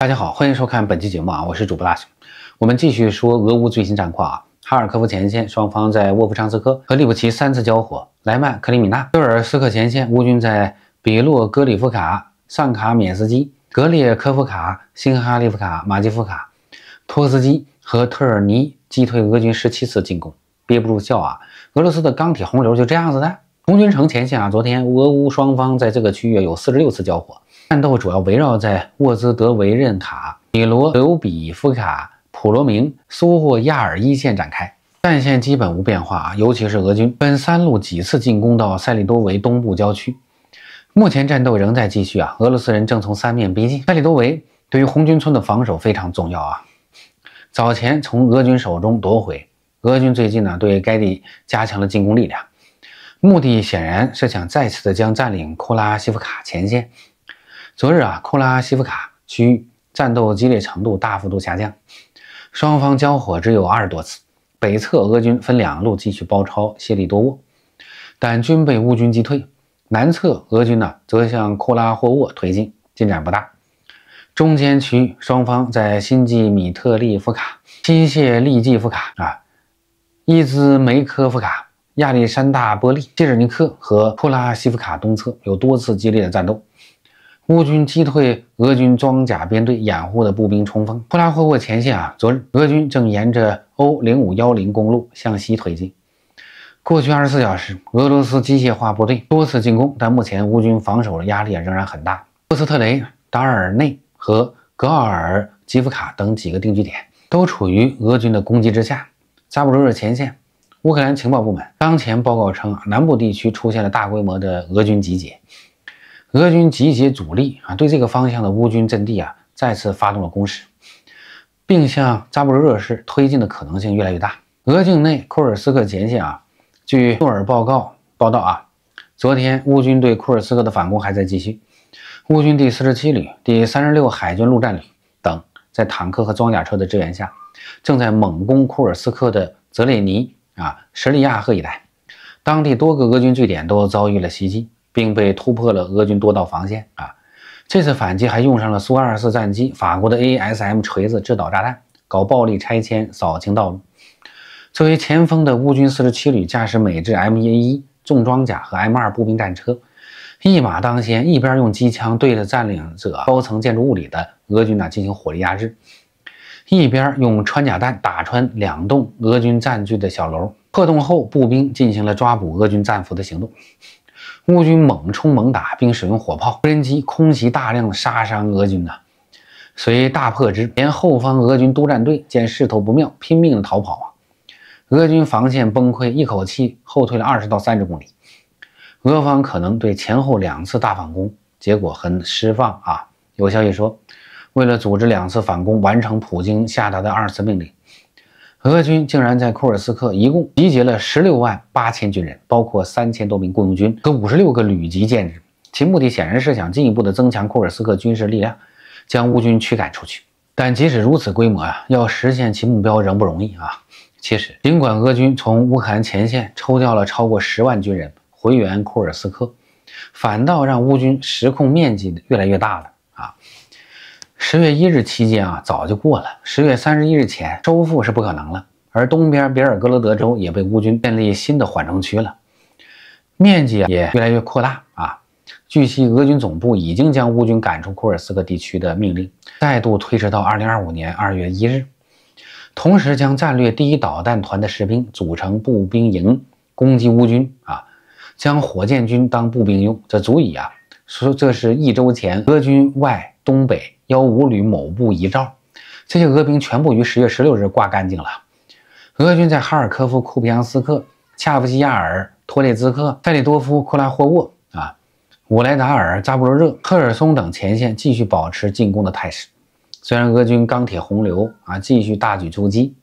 大家好，欢迎收看本期节目啊，我是主播大熊。我们继续说俄乌最新战况啊，哈尔科夫前线双方在沃夫昌斯克和利布奇三次交火，莱曼克里米纳、顿尔斯克前线，乌军在比洛格里夫卡、桑卡缅斯基、格列科夫卡、新哈利夫卡、马基夫卡、托斯基和特尔尼击退俄军十七次进攻，憋不住笑啊！俄罗斯的钢铁洪流就这样子的。红军城前线啊，昨天俄乌双方在这个区域有四十六次交火。战斗主要围绕在沃兹德维任卡、米罗留比夫卡、普罗明、苏霍亚尔一线展开，战线基本无变化啊，尤其是俄军分三路几次进攻到塞利多维东部郊区，目前战斗仍在继续啊，俄罗斯人正从三面逼近塞利多维，对于红军村的防守非常重要啊。早前从俄军手中夺回，俄军最近呢对该地加强了进攻力量，目的显然是想再次的将占领库拉西夫卡前线。昨日啊，库拉西夫卡区域战斗激烈程度大幅度下降，双方交火只有二十多次。北侧俄军分两路继续包抄谢利多沃，但均被乌军击退。南侧俄军呢，则向库拉霍沃推进，进展不大。中间区域，双方在新季米特利夫卡、新谢利季夫卡、啊伊兹梅科夫卡、亚历山大波利谢尔尼克和库拉西夫卡东侧有多次激烈的战斗。乌军击退俄军装甲编队掩护的步兵冲锋。布拉霍沃前线啊，昨日俄军正沿着欧零五幺零公路向西推进。过去二十四小时，俄罗斯机械化部队多次进攻，但目前乌军防守的压力啊仍然很大。波斯特雷达尔内和格奥尔基夫卡等几个定居点都处于俄军的攻击之下。扎布罗热前线，乌克兰情报部门当前报告称，南部地区出现了大规模的俄军集结。俄军集结主力啊，对这个方向的乌军阵地啊，再次发动了攻势，并向扎布罗热市推进的可能性越来越大。俄境内库尔斯克前线啊，据诺尔报告报道啊，昨天乌军对库尔斯克的反攻还在继续。乌军第四十七旅、第三十六海军陆战旅等，在坦克和装甲车的支援下，正在猛攻库尔斯克的泽列尼啊、什利亚赫一带，当地多个俄军据点都遭遇了袭击。并被突破了俄军多道防线啊！这次反击还用上了苏 -24 战机、法国的 ASM 锤子制导炸弹，搞暴力拆迁，扫清道路。作为前锋的乌军47旅驾驶美制 M1A1 重装甲和 M2 步兵战车，一马当先，一边用机枪对着占领者高层建筑物里的俄军呢进行火力压制，一边用穿甲弹打穿两栋俄军占据的小楼，破洞后，步兵进行了抓捕俄军战俘的行动。乌军猛冲猛打，并使用火炮、无人机空袭，大量的杀伤俄军呢。随大破之，连后方俄军督战队见势头不妙，拼命的逃跑啊！俄军防线崩溃，一口气后退了二十到三十公里。俄方可能对前后两次大反攻结果很失望啊！有消息说，为了组织两次反攻，完成普京下达的二次命令。俄军竟然在库尔斯克一共集结了十六万八千军人，包括三千多名雇佣军和五十六个旅级舰只，其目的显然是想进一步的增强库尔斯克军事力量，将乌军驱赶出去。但即使如此规模啊，要实现其目标仍不容易啊。其实，尽管俄军从乌克兰前线抽调了超过十万军人回援库尔斯克，反倒让乌军失控面积越来越大了啊。十月一日期间啊，早就过了。十月三十一日前收复是不可能了。而东边比尔格罗德州也被乌军建立新的缓冲区了，面积啊也越来越扩大啊。据悉，俄军总部已经将乌军赶出库尔斯克地区的命令再度推迟到二零二五年二月一日，同时将战略第一导弹团的士兵组成步兵营攻击乌军啊，将火箭军当步兵用，这足以啊说，这是一周前俄军外。东北幺五旅某部遗照，这些俄兵全部于十月十六日挂干净了。俄军在哈尔科夫、库皮扬斯克、恰夫基亚尔、托列兹克、代里多夫、库拉霍沃、啊、乌莱达尔、扎布罗热、赫尔松等前线继续保持进攻的态势。虽然俄军钢铁洪流啊继续大举出击，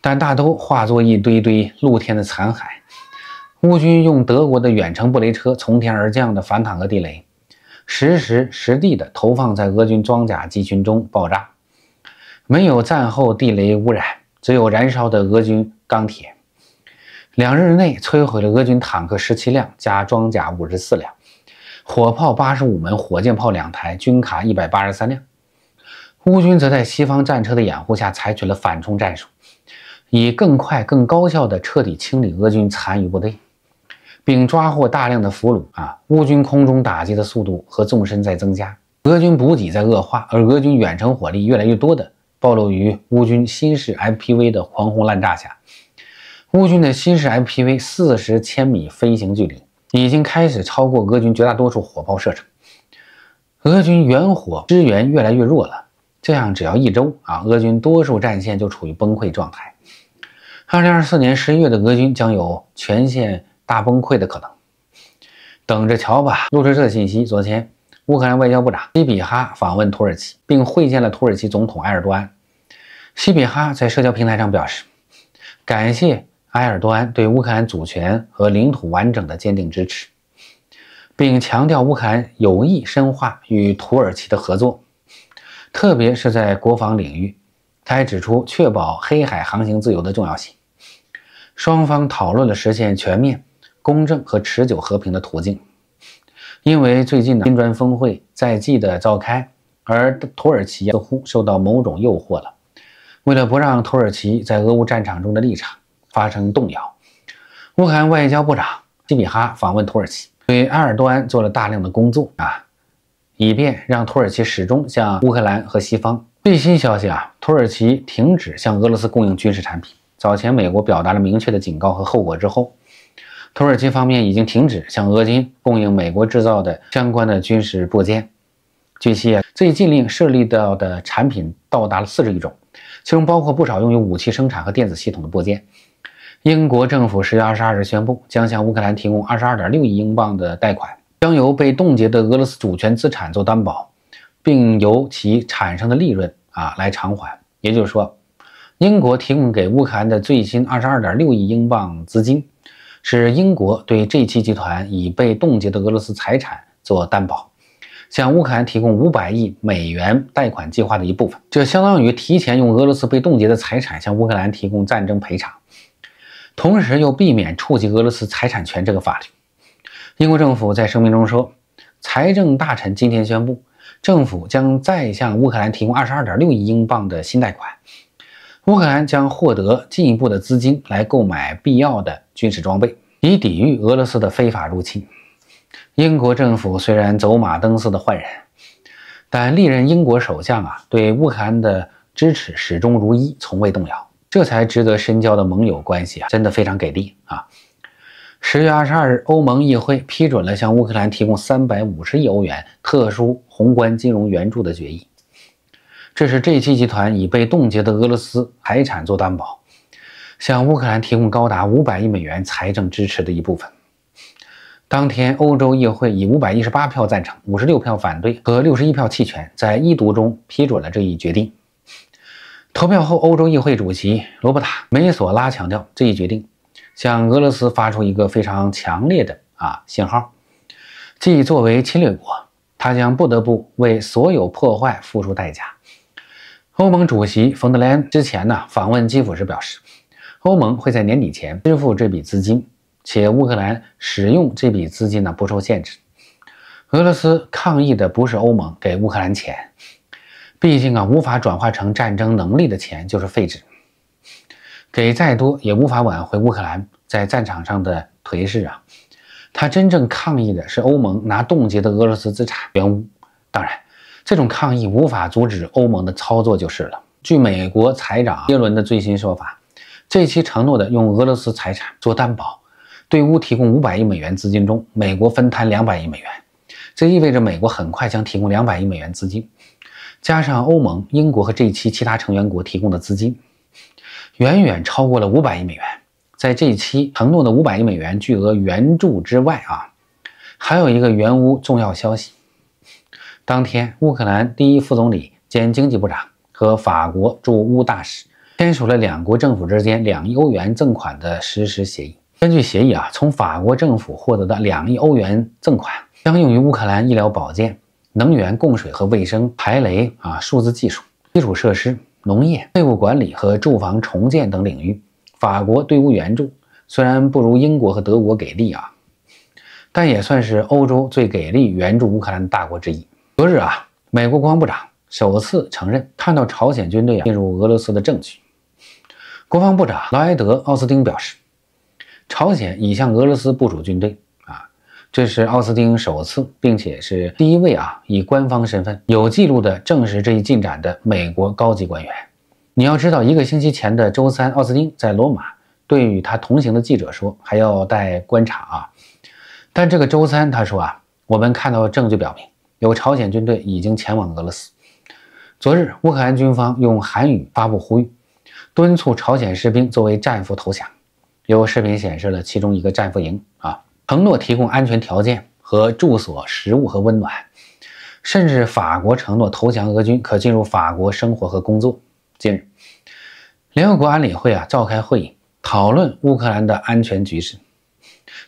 但大都化作一堆堆露天的残骸。乌军用德国的远程布雷车从天而降的反坦克地雷。实时实地的投放在俄军装甲集群中爆炸，没有战后地雷污染，只有燃烧的俄军钢铁。两日内摧毁了俄军坦克十七辆加装甲五十四辆，火炮八十五门，火箭炮两台，军卡一百八十三辆。乌军则在西方战车的掩护下，采取了反冲战术，以更快更高效的彻底清理俄军残余部队。并抓获大量的俘虏啊！乌军空中打击的速度和纵深在增加，俄军补给在恶化，而俄军远程火力越来越多的暴露于乌军新式 FPV 的狂轰滥炸下。乌军的新式 FPV 四十千米飞行距离已经开始超过俄军绝大多数火炮射程，俄军远火支援越来越弱了。这样只要一周啊，俄军多数战线就处于崩溃状态。二零二四年十一月的俄军将有全线。大崩溃的可能，等着瞧吧。路透社信息：昨天，乌克兰外交部长西比哈访问土耳其，并会见了土耳其总统埃尔多安。西比哈在社交平台上表示，感谢埃尔多安对乌克兰主权和领土完整的坚定支持，并强调乌克兰有意深化与土耳其的合作，特别是在国防领域。他还指出，确保黑海航行自由的重要性。双方讨论了实现全面。公正和持久和平的途径，因为最近的金砖峰会在即的召开，而土耳其似乎受到某种诱惑了。为了不让土耳其在俄乌战场中的立场发生动摇，乌克兰外交部长基米哈访问土耳其，对埃尔多安做了大量的工作啊，以便让土耳其始终向乌克兰和西方。最新消息啊，土耳其停止向俄罗斯供应军事产品。早前，美国表达了明确的警告和后果之后。土耳其方面已经停止向俄军供应美国制造的相关的军事部件。据悉，最近令设立到的产品到达了四十余种，其中包括不少用于武器生产和电子系统的部件。英国政府十月二十二日宣布，将向乌克兰提供二十二点六亿英镑的贷款，将由被冻结的俄罗斯主权资产做担保，并由其产生的利润啊来偿还。也就是说，英国提供给乌克兰的最新二十二点六亿英镑资金。是英国对 g 七集团已被冻结的俄罗斯财产做担保，向乌克兰提供五百亿美元贷款计划的一部分，这相当于提前用俄罗斯被冻结的财产向乌克兰提供战争赔偿，同时又避免触及俄罗斯财产权这个法律。英国政府在声明中说，财政大臣今天宣布，政府将再向乌克兰提供二十二点六亿英镑的新贷款。乌克兰将获得进一步的资金来购买必要的军事装备，以抵御俄罗斯的非法入侵。英国政府虽然走马灯似的换人，但历任英国首相啊对乌克兰的支持始终如一，从未动摇。这才值得深交的盟友关系啊，真的非常给力啊！十月二十二日，欧盟议会批准了向乌克兰提供三百五十亿欧元特殊宏观金融援助的决议。这是 g 期集团以被冻结的俄罗斯财产做担保，向乌克兰提供高达五百亿美元财政支持的一部分。当天，欧洲议会以五百一十八票赞成、五十六票反对和六十一票弃权，在一读中批准了这一决定。投票后，欧洲议会主席罗伯塔·梅索拉强调，这一决定向俄罗斯发出一个非常强烈的啊信号，即作为侵略国，他将不得不为所有破坏付出代价。欧盟主席冯德莱恩之前呢访问基辅时表示，欧盟会在年底前支付这笔资金，且乌克兰使用这笔资金呢不受限制。俄罗斯抗议的不是欧盟给乌克兰钱，毕竟啊无法转化成战争能力的钱就是废纸，给再多也无法挽回乌克兰在战场上的颓势啊。他真正抗议的是欧盟拿冻结的俄罗斯资产援乌，当然。这种抗议无法阻止欧盟的操作就是了。据美国财长耶伦的最新说法，这期承诺的用俄罗斯财产做担保，对乌提供五百亿美元资金中，美国分摊两百亿美元。这意味着美国很快将提供两百亿美元资金，加上欧盟、英国和这一期其他成员国提供的资金，远远超过了五百亿美元。在这一期承诺的五百亿美元巨额援助之外啊，还有一个援乌重要消息。当天，乌克兰第一副总理兼经济部长和法国驻乌大使签署了两国政府之间两亿欧元赠款的实施协议。根据协议啊，从法国政府获得的两亿欧元赠款将用于乌克兰医疗保健、能源、供水和卫生、排雷啊、数字技术、基础设施、农业、废物管理和住房重建等领域。法国对乌援助虽然不如英国和德国给力啊，但也算是欧洲最给力援助乌克兰的大国之一。昨日啊，美国国防部长首次承认看到朝鲜军队进入俄罗斯的证据。国防部长劳埃德·奥斯汀表示，朝鲜已向俄罗斯部署军队啊。这是奥斯汀首次，并且是第一位啊以官方身份有记录的证实这一进展的美国高级官员。你要知道，一个星期前的周三，奥斯汀在罗马对与他同行的记者说，还要待观察啊。但这个周三，他说啊，我们看到证据表明。有朝鲜军队已经前往俄罗斯。昨日，乌克兰军方用韩语发布呼吁，敦促朝鲜士兵作为战俘投降。有视频显示了其中一个战俘营，啊，承诺提供安全条件和住所、食物和温暖。甚至法国承诺投降俄军可进入法国生活和工作。近日，联合国安理会啊召开会议，讨论乌克兰的安全局势，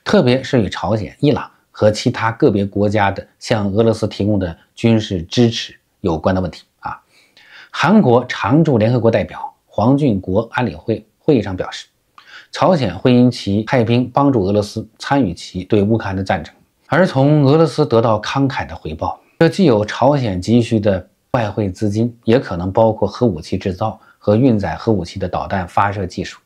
特别是与朝鲜、伊朗。和其他个别国家的向俄罗斯提供的军事支持有关的问题啊。韩国常驻联合国代表黄俊国安理会会议上表示，朝鲜会因其派兵帮助俄罗斯参与其对乌克兰的战争，而从俄罗斯得到慷慨的回报。这既有朝鲜急需的外汇资金，也可能包括核武器制造和运载核武器的导弹发射技术。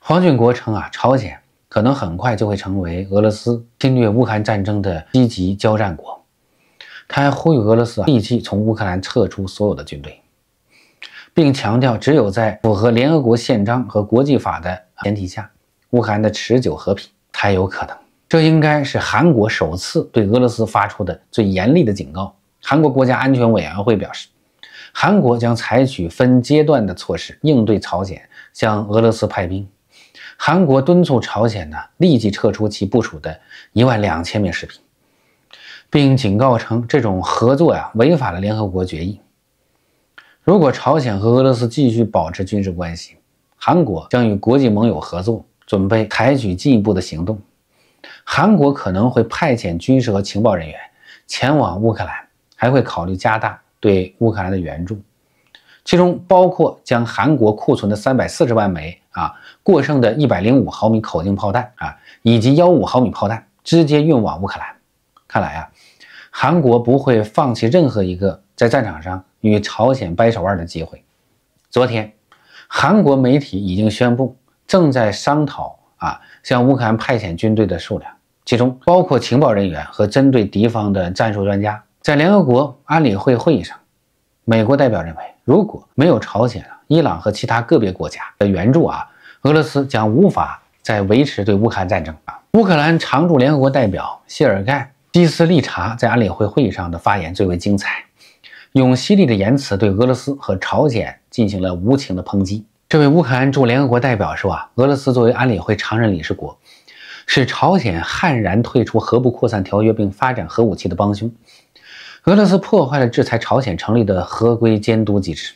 黄俊国称啊，朝鲜。可能很快就会成为俄罗斯侵略乌克兰战争的积极交战国。他还呼吁俄罗斯立即从乌克兰撤出所有的军队，并强调，只有在符合联合国宪章和国际法的前提下，乌克兰的持久和平才有可能。这应该是韩国首次对俄罗斯发出的最严厉的警告。韩国国家安全委员会表示，韩国将采取分阶段的措施应对朝鲜向俄罗斯派兵。韩国敦促朝鲜呢立即撤出其部署的一万两千名士兵，并警告称这种合作呀违反了联合国决议。如果朝鲜和俄罗斯继续保持军事关系，韩国将与国际盟友合作，准备采取进一步的行动。韩国可能会派遣军事和情报人员前往乌克兰，还会考虑加大对乌克兰的援助，其中包括将韩国库存的三百四十万枚。啊，过剩的105毫米口径炮弹啊，以及15毫米炮弹，直接运往乌克兰。看来啊，韩国不会放弃任何一个在战场上与朝鲜掰手腕的机会。昨天，韩国媒体已经宣布，正在商讨啊，向乌克兰派遣军队的数量，其中包括情报人员和针对敌方的战术专家。在联合国安理会会议上，美国代表认为，如果没有朝鲜啊，伊朗和其他个别国家的援助啊，俄罗斯将无法再维持对乌克兰战争了。乌克兰常驻联合国代表谢尔盖·基斯利察在安理会会议上的发言最为精彩，用犀利的言辞对俄罗斯和朝鲜进行了无情的抨击。这位乌克兰驻联合国代表说啊，俄罗斯作为安理会常任理事国，是朝鲜悍然退出核不扩散条约并发展核武器的帮凶。俄罗斯破坏了制裁朝鲜成立的合规监督机制。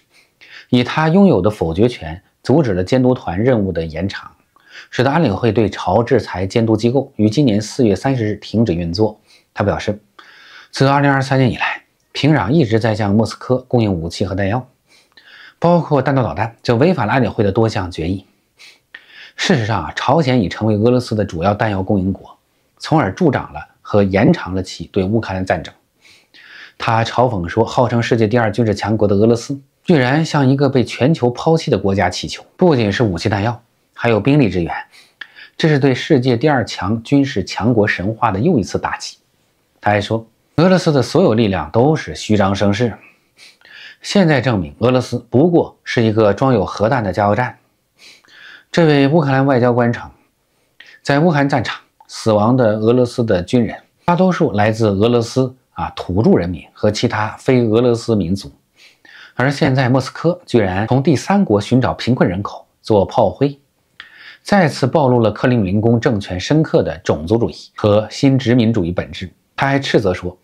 以他拥有的否决权，阻止了监督团任务的延长，使得安理会对朝制裁监督机构于今年四月三十日停止运作。他表示，自二零二三年以来，平壤一直在向莫斯科供应武器和弹药，包括弹道导弹，这违反了安理会的多项决议。事实上啊，朝鲜已成为俄罗斯的主要弹药供应国，从而助长了和延长了其对乌克兰战争。他嘲讽说：“号称世界第二军事强国的俄罗斯。”居然向一个被全球抛弃的国家乞求，不仅是武器弹药，还有兵力支援，这是对世界第二强军事强国神话的又一次打击。他还说，俄罗斯的所有力量都是虚张声势，现在证明俄罗斯不过是一个装有核弹的加油站。这位乌克兰外交官称，在乌克兰战场死亡的俄罗斯的军人，大多数来自俄罗斯啊土著人民和其他非俄罗斯民族。而现在，莫斯科居然从第三国寻找贫困人口做炮灰，再次暴露了克里姆林宫政权深刻的种族主义和新殖民主义本质。他还斥责说，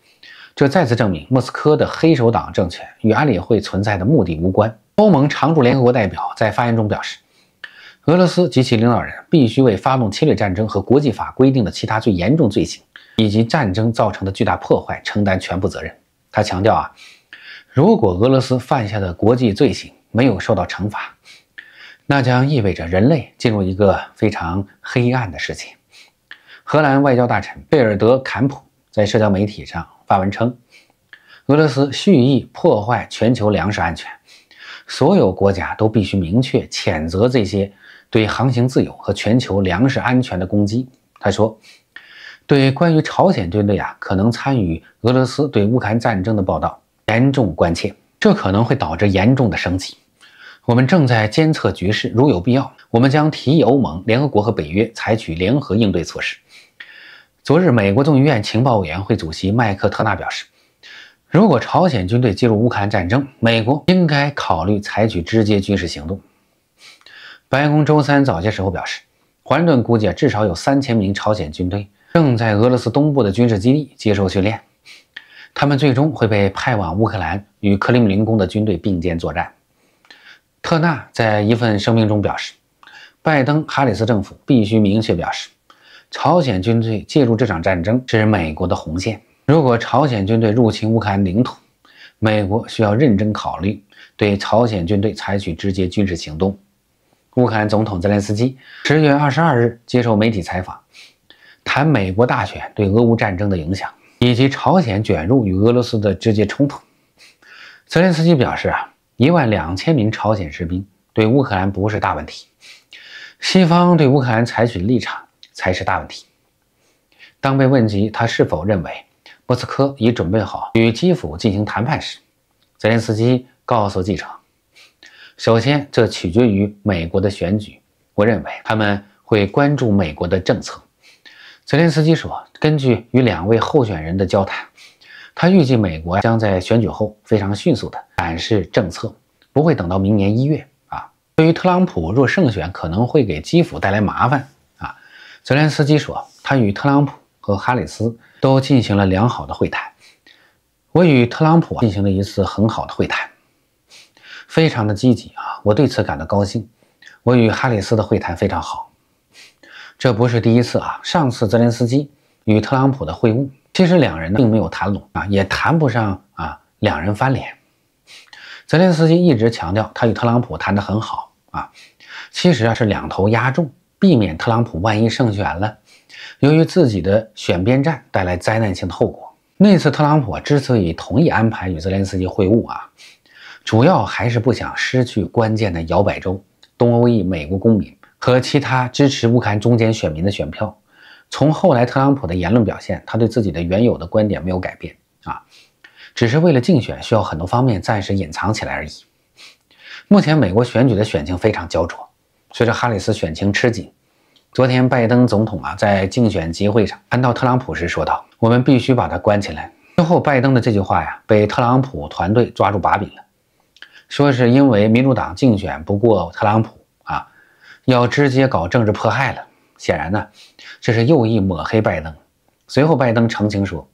这再次证明莫斯科的黑手党政权与安理会存在的目的无关。欧盟常驻联合国代表在发言中表示，俄罗斯及其领导人必须为发动侵略战争和国际法规定的其他最严重罪行，以及战争造成的巨大破坏承担全部责任。他强调啊。如果俄罗斯犯下的国际罪行没有受到惩罚，那将意味着人类进入一个非常黑暗的事情。荷兰外交大臣贝尔德坎普在社交媒体上发文称：“俄罗斯蓄意破坏全球粮食安全，所有国家都必须明确谴责这些对航行自由和全球粮食安全的攻击。”他说：“对关于朝鲜军队啊可能参与俄罗斯对乌克兰战争的报道。”严重关切，这可能会导致严重的升级。我们正在监测局势，如有必要，我们将提议欧盟、联合国和北约采取联合应对措施。昨日，美国众议院情报委员会主席麦克·特纳表示，如果朝鲜军队介入乌克兰战争，美国应该考虑采取直接军事行动。白宫周三早些时候表示，华盛顿估计啊，至少有三千名朝鲜军队正在俄罗斯东部的军事基地接受训练。他们最终会被派往乌克兰，与克里姆林宫的军队并肩作战。特纳在一份声明中表示，拜登哈里斯政府必须明确表示，朝鲜军队介入这场战争，是美国的红线。如果朝鲜军队入侵乌克兰领土，美国需要认真考虑对朝鲜军队采取直接军事行动。乌克兰总统泽连斯基十月二十二日接受媒体采访，谈美国大选对俄乌战争的影响。以及朝鲜卷入与俄罗斯的直接冲突，泽连斯基表示：“啊，一万两千名朝鲜士兵对乌克兰不是大问题，西方对乌克兰采取立场才是大问题。”当被问及他是否认为莫斯科已准备好与基辅进行谈判时，泽连斯基告诉记者：“首先，这取决于美国的选举，我认为他们会关注美国的政策。”泽连斯基说：“根据与两位候选人的交谈，他预计美国将在选举后非常迅速地展示政策，不会等到明年一月啊。对于特朗普若胜选，可能会给基辅带来麻烦啊。”泽连斯基说：“他与特朗普和哈里斯都进行了良好的会谈。我与特朗普进行了一次很好的会谈，非常的积极啊，我对此感到高兴。我与哈里斯的会谈非常好。”这不是第一次啊！上次泽连斯基与特朗普的会晤，其实两人并没有谈拢啊，也谈不上啊，两人翻脸。泽连斯基一直强调他与特朗普谈得很好啊，其实啊是两头压重，避免特朗普万一胜选了，由于自己的选边站带来灾难性的后果。那次特朗普之所以同意安排与泽连斯基会晤啊，主要还是不想失去关键的摇摆州东欧裔美国公民。和其他支持乌克兰中间选民的选票，从后来特朗普的言论表现，他对自己的原有的观点没有改变啊，只是为了竞选需要很多方面暂时隐藏起来而已。目前美国选举的选情非常焦灼，随着哈里斯选情吃紧，昨天拜登总统啊在竞选集会上谈到特朗普时说道：“我们必须把他关起来。”之后，拜登的这句话呀被特朗普团队抓住把柄了，说是因为民主党竞选不过特朗普。要直接搞政治迫害了，显然呢，这是右翼抹黑拜登。随后，拜登澄清说，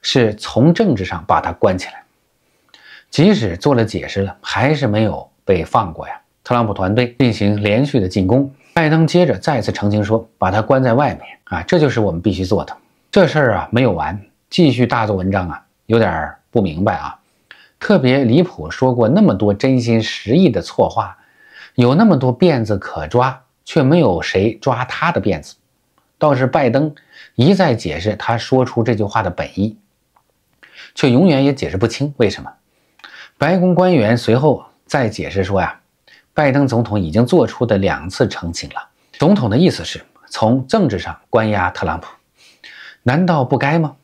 是从政治上把他关起来。即使做了解释了，还是没有被放过呀。特朗普团队进行连续的进攻。拜登接着再次澄清说，把他关在外面啊，这就是我们必须做的。这事儿啊没有完，继续大做文章啊，有点儿不明白啊，特别离谱。说过那么多真心实意的错话。有那么多辫子可抓，却没有谁抓他的辫子，倒是拜登一再解释他说出这句话的本意，却永远也解释不清为什么。白宫官员随后再解释说呀，拜登总统已经做出的两次澄清了，总统的意思是从政治上关押特朗普，难道不该吗？